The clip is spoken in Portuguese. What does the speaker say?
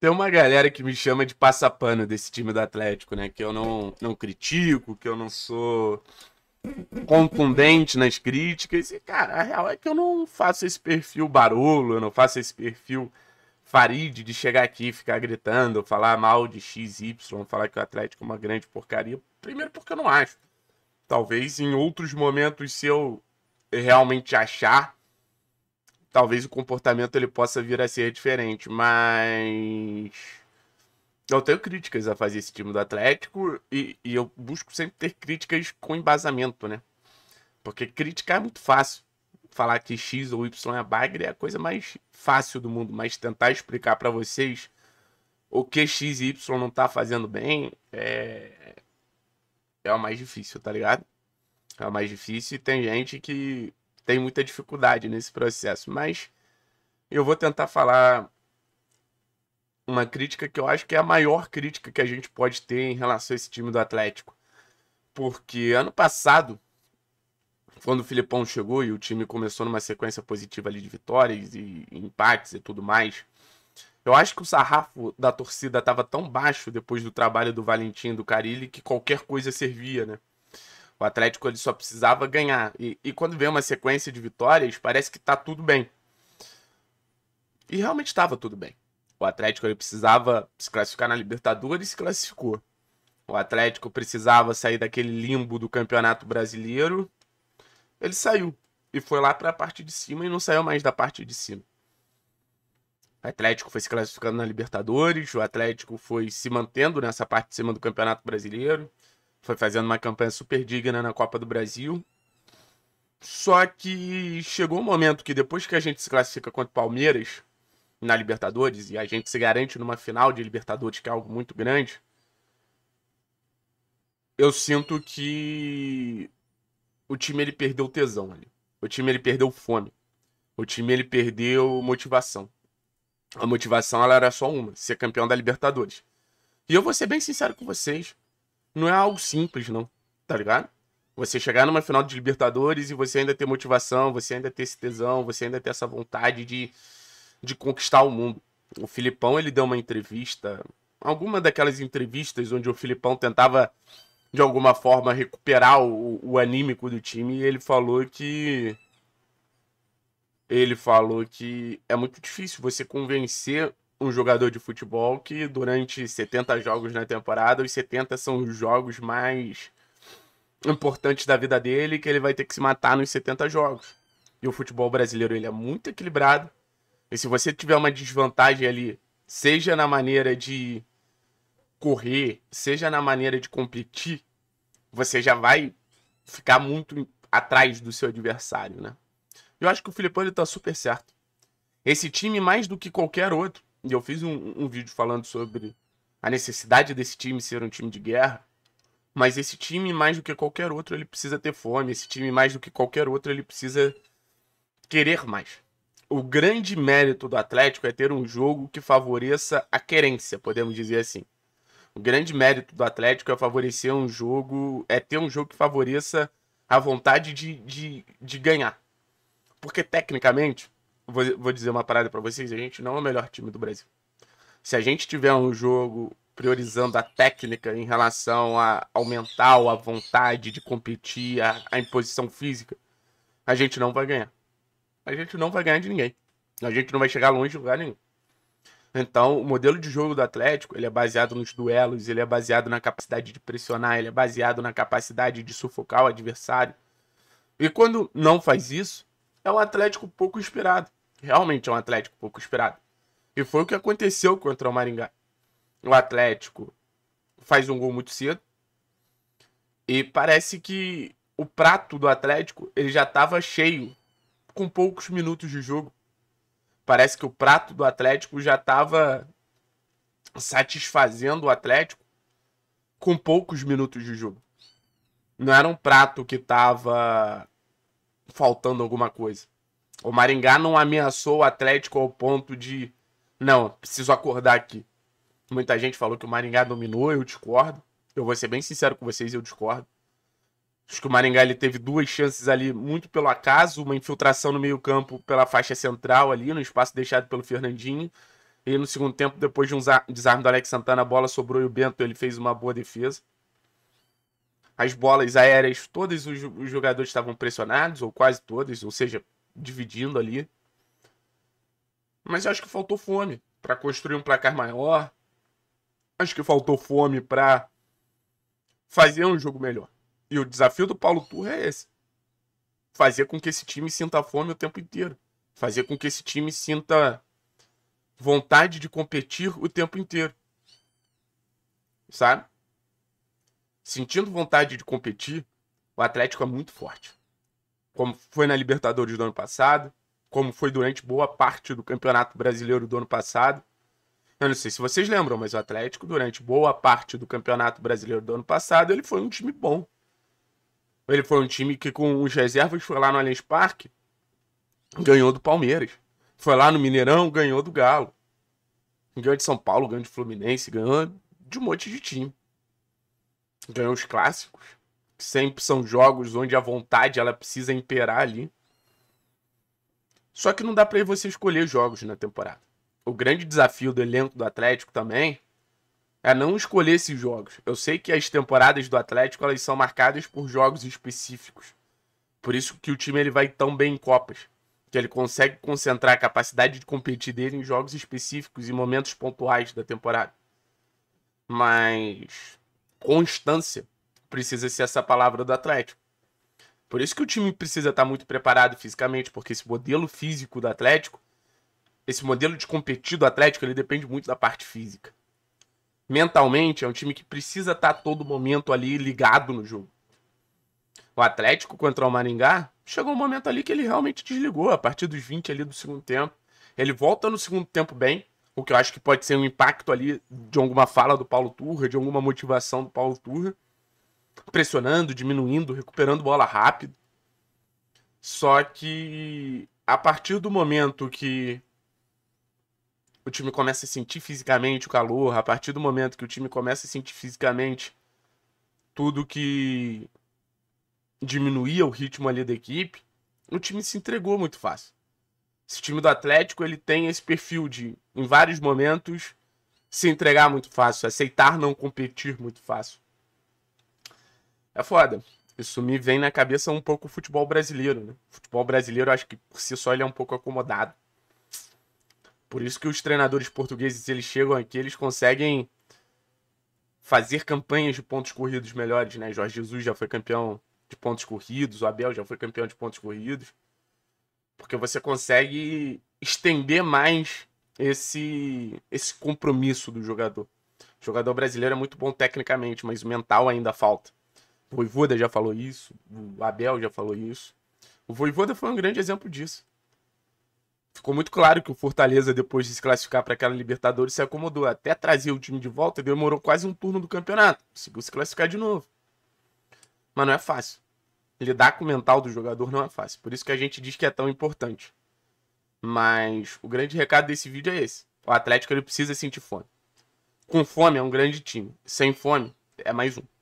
Tem uma galera que me chama de passapano desse time do Atlético, né? Que eu não, não critico, que eu não sou contundente nas críticas. E, cara, a real é que eu não faço esse perfil barulho, eu não faço esse perfil Farid de chegar aqui e ficar gritando, falar mal de XY, falar que o Atlético é uma grande porcaria. Primeiro, porque eu não acho. Talvez em outros momentos, se eu realmente achar talvez o comportamento ele possa vir a ser diferente, mas eu tenho críticas a fazer esse time do Atlético e, e eu busco sempre ter críticas com embasamento, né? Porque criticar é muito fácil. Falar que X ou Y é bagre é a coisa mais fácil do mundo, mas tentar explicar para vocês o que X e Y não tá fazendo bem é é o mais difícil, tá ligado? É o mais difícil e tem gente que tem muita dificuldade nesse processo, mas eu vou tentar falar uma crítica que eu acho que é a maior crítica que a gente pode ter em relação a esse time do Atlético. Porque ano passado, quando o Filipão chegou e o time começou numa sequência positiva ali de vitórias e empates e tudo mais, eu acho que o sarrafo da torcida estava tão baixo depois do trabalho do Valentim e do Carilli que qualquer coisa servia, né? O Atlético ele só precisava ganhar. E, e quando vem uma sequência de vitórias, parece que tá tudo bem. E realmente estava tudo bem. O Atlético ele precisava se classificar na Libertadores e se classificou. O Atlético precisava sair daquele limbo do Campeonato Brasileiro. Ele saiu e foi lá para a parte de cima e não saiu mais da parte de cima. O Atlético foi se classificando na Libertadores, o Atlético foi se mantendo nessa parte de cima do Campeonato Brasileiro. Foi fazendo uma campanha super digna na Copa do Brasil. Só que chegou um momento que depois que a gente se classifica contra o Palmeiras na Libertadores e a gente se garante numa final de Libertadores, que é algo muito grande, eu sinto que o time ele perdeu tesão ali. O time ele perdeu fome. O time ele perdeu motivação. A motivação ela era só uma, ser campeão da Libertadores. E eu vou ser bem sincero com vocês, não é algo simples, não. Tá ligado? Você chegar numa final de Libertadores e você ainda ter motivação, você ainda ter esse tesão, você ainda ter essa vontade de, de conquistar o mundo. O Filipão, ele deu uma entrevista, alguma daquelas entrevistas onde o Filipão tentava, de alguma forma, recuperar o, o anímico do time, e ele falou que ele falou que é muito difícil você convencer um jogador de futebol que durante 70 jogos na temporada, os 70 são os jogos mais importantes da vida dele, que ele vai ter que se matar nos 70 jogos. E o futebol brasileiro ele é muito equilibrado. E se você tiver uma desvantagem ali, seja na maneira de correr, seja na maneira de competir, você já vai ficar muito atrás do seu adversário, né? Eu acho que o Filipão ele tá super certo. Esse time mais do que qualquer outro e eu fiz um, um vídeo falando sobre a necessidade desse time ser um time de guerra. Mas esse time, mais do que qualquer outro, ele precisa ter fome. Esse time, mais do que qualquer outro, ele precisa querer mais. O grande mérito do Atlético é ter um jogo que favoreça a querência, podemos dizer assim. O grande mérito do Atlético é favorecer um jogo, é ter um jogo que favoreça a vontade de, de, de ganhar. Porque, tecnicamente, vou, vou dizer uma parada para vocês: a gente não é o melhor time do Brasil. Se a gente tiver um jogo priorizando a técnica em relação a, ao mental, a vontade de competir, a, a imposição física, a gente não vai ganhar. A gente não vai ganhar de ninguém. A gente não vai chegar longe de lugar nenhum. Então, o modelo de jogo do Atlético, ele é baseado nos duelos, ele é baseado na capacidade de pressionar, ele é baseado na capacidade de sufocar o adversário. E quando não faz isso, é um Atlético pouco inspirado realmente é um Atlético pouco esperado. E foi o que aconteceu contra o Maringá. O Atlético faz um gol muito cedo. E parece que o prato do Atlético ele já estava cheio com poucos minutos de jogo. Parece que o prato do Atlético já estava satisfazendo o Atlético com poucos minutos de jogo. Não era um prato que estava faltando alguma coisa. O Maringá não ameaçou o Atlético ao ponto de. Não, preciso acordar aqui. Muita gente falou que o Maringá dominou, eu discordo. Eu vou ser bem sincero com vocês, eu discordo. Acho que o Maringá ele teve duas chances ali, muito pelo acaso, uma infiltração no meio-campo pela faixa central ali, no espaço deixado pelo Fernandinho. E no segundo tempo, depois de um desarme do Alex Santana, a bola sobrou e o Bento ele fez uma boa defesa. As bolas aéreas, todos os jogadores estavam pressionados, ou quase todos, ou seja, dividindo ali. Mas acho que faltou fome para construir um placar maior. Acho que faltou fome para fazer um jogo melhor. E o desafio do Paulo Turra é esse: fazer com que esse time sinta fome o tempo inteiro, fazer com que esse time sinta vontade de competir o tempo inteiro. Sabe? Sentindo vontade de competir, o Atlético é muito forte como foi na Libertadores do ano passado, como foi durante boa parte do Campeonato Brasileiro do ano passado. Eu não sei se vocês lembram, mas o Atlético, durante boa parte do Campeonato Brasileiro do ano passado, ele foi um time bom. Ele foi um time que, com os reservas, foi lá no Allianz Parque, ganhou do Palmeiras. Foi lá no Mineirão, ganhou do Galo. Ganhou de São Paulo, ganhou de Fluminense, ganhou de um monte de time. Ganhou os clássicos. Sempre são jogos onde a vontade ela precisa imperar ali. Só que não dá para você escolher jogos na temporada. O grande desafio do elenco do Atlético também é não escolher esses jogos. Eu sei que as temporadas do Atlético elas são marcadas por jogos específicos. Por isso que o time ele vai tão bem em Copas. Que ele consegue concentrar a capacidade de competir dele em jogos específicos e momentos pontuais da temporada. Mas constância precisa ser essa palavra do Atlético. Por isso que o time precisa estar tá muito preparado fisicamente, porque esse modelo físico do Atlético, esse modelo de competir do Atlético, ele depende muito da parte física. Mentalmente, é um time que precisa estar tá a todo momento ali ligado no jogo. O Atlético contra o Maringá, chegou um momento ali que ele realmente desligou, a partir dos 20 ali do segundo tempo. Ele volta no segundo tempo bem, o que eu acho que pode ser um impacto ali de alguma fala do Paulo Turra, de alguma motivação do Paulo Turra pressionando, diminuindo, recuperando bola rápido. Só que a partir do momento que o time começa a sentir fisicamente o calor, a partir do momento que o time começa a sentir fisicamente tudo que diminuía o ritmo ali da equipe, o time se entregou muito fácil. Esse time do Atlético, ele tem esse perfil de, em vários momentos, se entregar muito fácil, aceitar não competir muito fácil. É foda. Isso me vem na cabeça um pouco o futebol brasileiro, né? O futebol brasileiro, acho que por si só ele é um pouco acomodado. Por isso que os treinadores portugueses, eles chegam aqui, eles conseguem fazer campanhas de pontos corridos melhores, né? Jorge Jesus já foi campeão de pontos corridos, o Abel já foi campeão de pontos corridos. Porque você consegue estender mais esse esse compromisso do jogador. O jogador brasileiro é muito bom tecnicamente, mas o mental ainda falta. O Voivoda já falou isso, o Abel já falou isso. O Voivoda foi um grande exemplo disso. Ficou muito claro que o Fortaleza, depois de se classificar para aquela Libertadores, se acomodou. Até trazer o time de volta, demorou quase um turno do campeonato. Conseguiu se classificar de novo. Mas não é fácil. Lidar com o mental do jogador não é fácil. Por isso que a gente diz que é tão importante. Mas o grande recado desse vídeo é esse. O Atlético ele precisa sentir fome. Com fome é um grande time. Sem fome é mais um.